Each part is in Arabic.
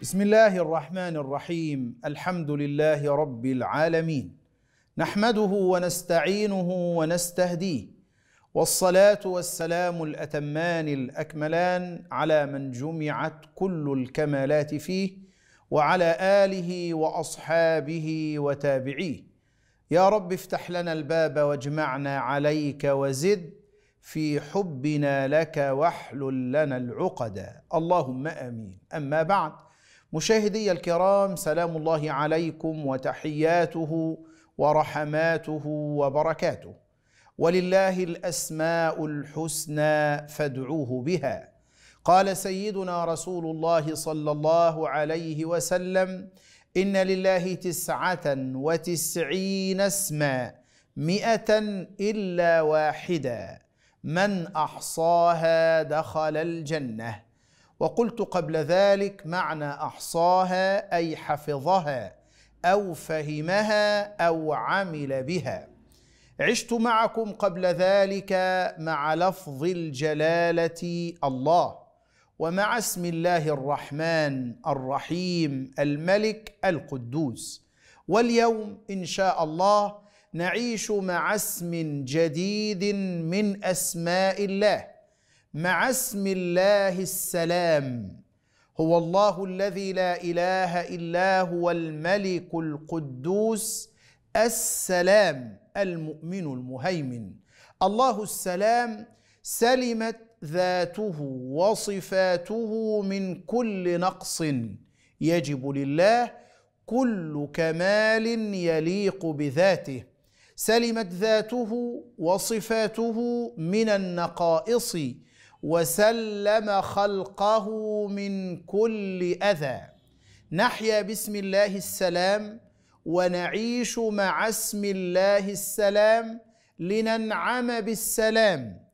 بسم الله الرحمن الرحيم الحمد لله رب العالمين نحمده ونستعينه ونستهديه والصلاه والسلام الاتمان الاكملان على من جمعت كل الكمالات فيه وعلى اله واصحابه وتابعيه يا رب افتح لنا الباب واجمعنا عليك وزد في حبنا لك واحلل لنا العقدا اللهم امين اما بعد مشاهدي الكرام سلام الله عليكم وتحياته ورحماته وبركاته ولله الاسماء الحسنى فادعوه بها قال سيدنا رسول الله صلى الله عليه وسلم ان لله تسعه وتسعين اسما مئه الا واحده من احصاها دخل الجنه وقلت قبل ذلك معنى احصاها اي حفظها او فهمها او عمل بها عشت معكم قبل ذلك مع لفظ الجلاله الله ومع اسم الله الرحمن الرحيم الملك القدوس واليوم ان شاء الله نعيش مع اسم جديد من اسماء الله مع اسم الله السلام هو الله الذي لا اله الا هو الملك القدوس السلام المؤمن المهيمن الله السلام سلمت ذاته وصفاته من كل نقص يجب لله كل كمال يليق بذاته سلمت ذاته وصفاته من النقائص وسلم خلقه من كل اذى نحيا بسم الله السلام ونعيش مع اسم الله السلام لننعم بالسلام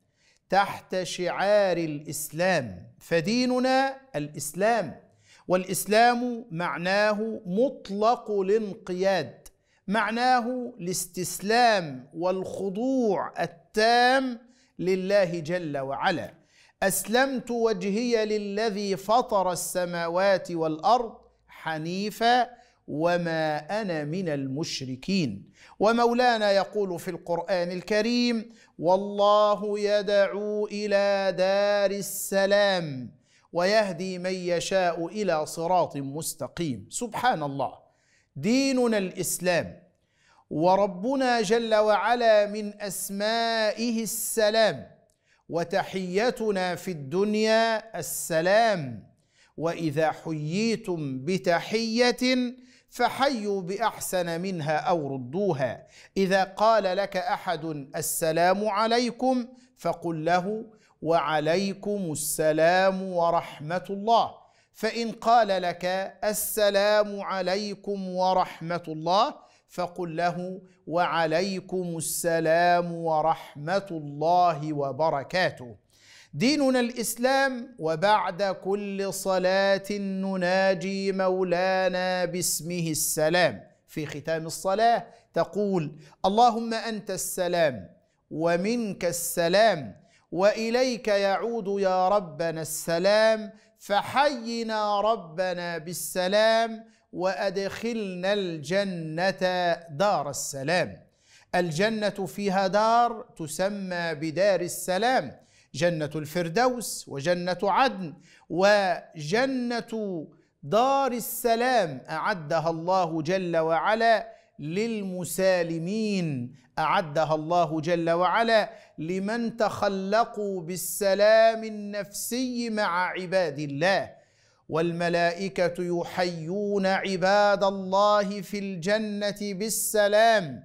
تحت شعار الاسلام فديننا الاسلام والاسلام معناه مطلق الانقياد معناه الاستسلام والخضوع التام لله جل وعلا اسلمت وجهي للذي فطر السماوات والارض حنيفا وما انا من المشركين ومولانا يقول في القران الكريم والله يدعو الى دار السلام ويهدي من يشاء الى صراط مستقيم سبحان الله ديننا الاسلام وربنا جل وعلا من اسمائه السلام وتحيتنا في الدنيا السلام واذا حييتم بتحيه فحيوا باحسن منها او ردوها اذا قال لك احد السلام عليكم فقل له وعليكم السلام ورحمه الله فان قال لك السلام عليكم ورحمه الله فقل له وعليكم السلام ورحمه الله وبركاته ديننا الاسلام وبعد كل صلاه نناجي مولانا باسمه السلام في ختام الصلاه تقول اللهم انت السلام ومنك السلام واليك يعود يا ربنا السلام فحينا ربنا بالسلام وادخلنا الجنه دار السلام الجنه فيها دار تسمى بدار السلام جنه الفردوس وجنه عدن وجنه دار السلام اعدها الله جل وعلا للمسالمين اعدها الله جل وعلا لمن تخلقوا بالسلام النفسي مع عباد الله والملائكه يحيون عباد الله في الجنه بالسلام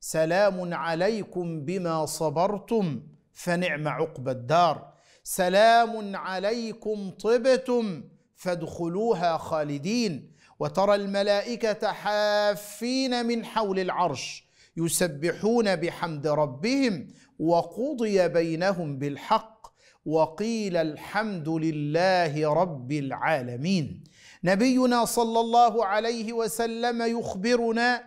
سلام عليكم بما صبرتم فنعم عقبى الدار سلام عليكم طبتم فادخلوها خالدين وترى الملائكه حافين من حول العرش يسبحون بحمد ربهم وقضي بينهم بالحق وقيل الحمد لله رب العالمين نبينا صلى الله عليه وسلم يخبرنا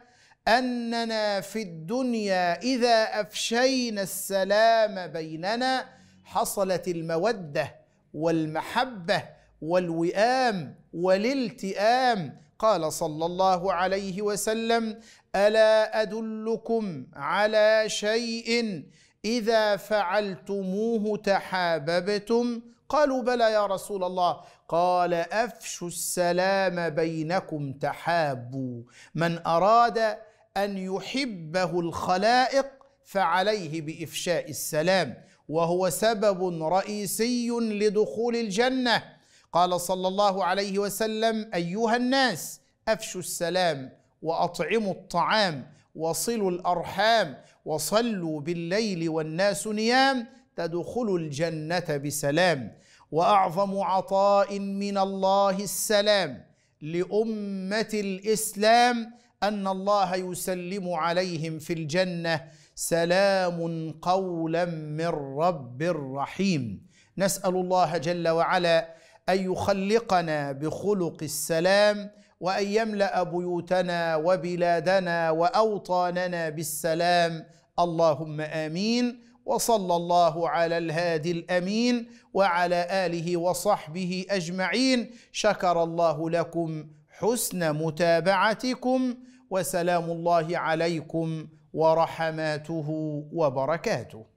اننا في الدنيا اذا افشينا السلام بيننا حصلت الموده والمحبه والوئام والالتئام قال صلى الله عليه وسلم الا ادلكم على شيء اذا فعلتموه تحاببتم قالوا بلى يا رسول الله قال افشوا السلام بينكم تحابوا من اراد ان يحبه الخلائق فعليه بافشاء السلام وهو سبب رئيسي لدخول الجنه قال صلى الله عليه وسلم ايها الناس افشوا السلام واطعموا الطعام وصلوا الارحام وصلوا بالليل والناس نيام تدخلوا الجنه بسلام واعظم عطاء من الله السلام لامه الاسلام ان الله يسلم عليهم في الجنه سلام قولا من رب رحيم نسال الله جل وعلا ان يخلقنا بخلق السلام وان يملا بيوتنا وبلادنا واوطاننا بالسلام اللهم امين وصلى الله على الهادي الامين وعلى اله وصحبه اجمعين شكر الله لكم حسن متابعتكم وسلام الله عليكم ورحماته وبركاته